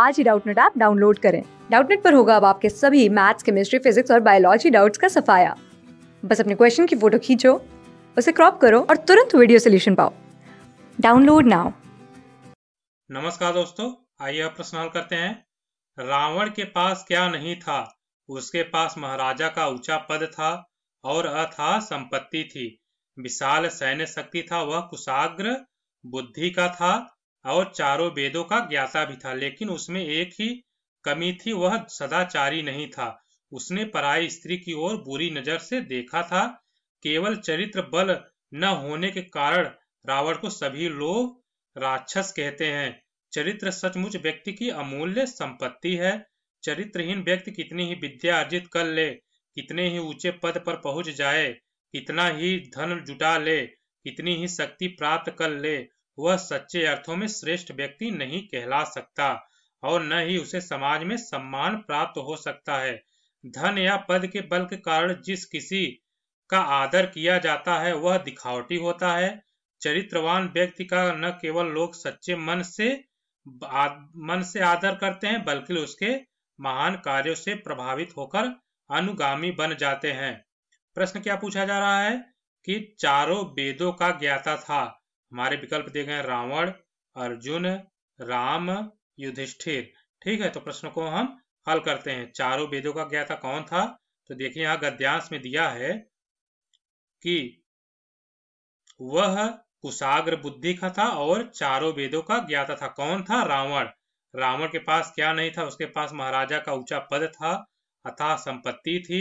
आज ही Doubtnut app download करें डाउटनेट पर होगा अब आपके सभी मैथ्स केमिस्ट्री फिजिक्स और बायोलॉजी डाउट्स का सफाया बस अपने क्वेश्चन की फोटो खींचो उसे क्रॉप करो और तुरंत वीडियो सोल्यूशन पाओ डाउनलोड नाउ नमस्कार दोस्तों आइए आप प्रश्न हल करते हैं रावण के पास क्या नहीं था उसके पास महाराजा का ऊंचा पद था और अथा संपत्ति थी विशाल सैन्य शक्ति था वह कुशाग्र बुद्धि का था और चारों वेदों का ज्ञाता भी था लेकिन उसमें एक ही कमी थी वह सदाचारी नहीं था उसने पराई स्त्री की ओर बुरी नजर से देखा था केवल चरित्र बल न होने के कारण रावण को सभी लोग राक्षस कहते हैं चरित्र सचमुच व्यक्ति की अमूल्य संपत्ति है चरित्रहीन व्यक्ति कितनी ही विद्या अर्जित कर ले कितने ही ऊंचे पद पर पहुंच जाए कितना ही धन जुटा ले कितनी ही शक्ति प्राप्त कर ले वह सच्चे अर्थों में श्रेष्ठ व्यक्ति नहीं कहला सकता और न ही उसे समाज में सम्मान प्राप्त हो सकता है धन या पद के बल के कारण जिस किसी का आदर किया जाता है वह दिखावटी होता है चरित्रवान व्यक्ति का न केवल लोग सच्चे मन से मन से आदर करते हैं बल्कि उसके महान कार्यों से प्रभावित होकर अनुगामी बन जाते हैं प्रश्न क्या पूछा जा रहा है कि चारों वेदों का ज्ञाता था हमारे विकल्प दिए गए रावण अर्जुन राम युधिष्ठिर ठीक है तो प्रश्न को हम हल करते हैं चारों वेदों का ज्ञाता कौन था तो देखिए यहाँ गद्यांश में दिया है कि वह कुशाग्र बुद्धि का था और चारों वेदों का ज्ञाता था कौन था रावण रावण के पास क्या नहीं था उसके पास महाराजा का ऊंचा पद था अथा संपत्ति थी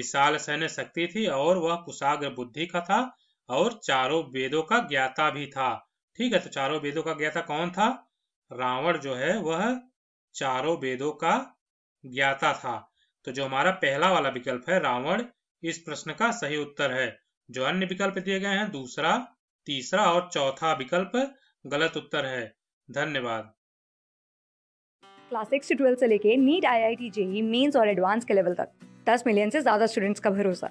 विशाल सैन्य शक्ति थी और वह कुशाग्र बुद्धि का था और चारों वेदों का ज्ञाता भी था ठीक है तो चारों वेदों का ज्ञाता कौन था रावण जो है वह चारों वेदों का ज्ञाता था तो जो हमारा पहला वाला विकल्प है रावण इस प्रश्न का सही उत्तर है जो अन्य विकल्प दिए गए हैं दूसरा तीसरा और चौथा विकल्प गलत उत्तर है धन्यवाद क्लास से लेके NEET I I T JEE mains और एडवांस के लेवल तक दस मिलियन से ज्यादा स्टूडेंट्स का भरोसा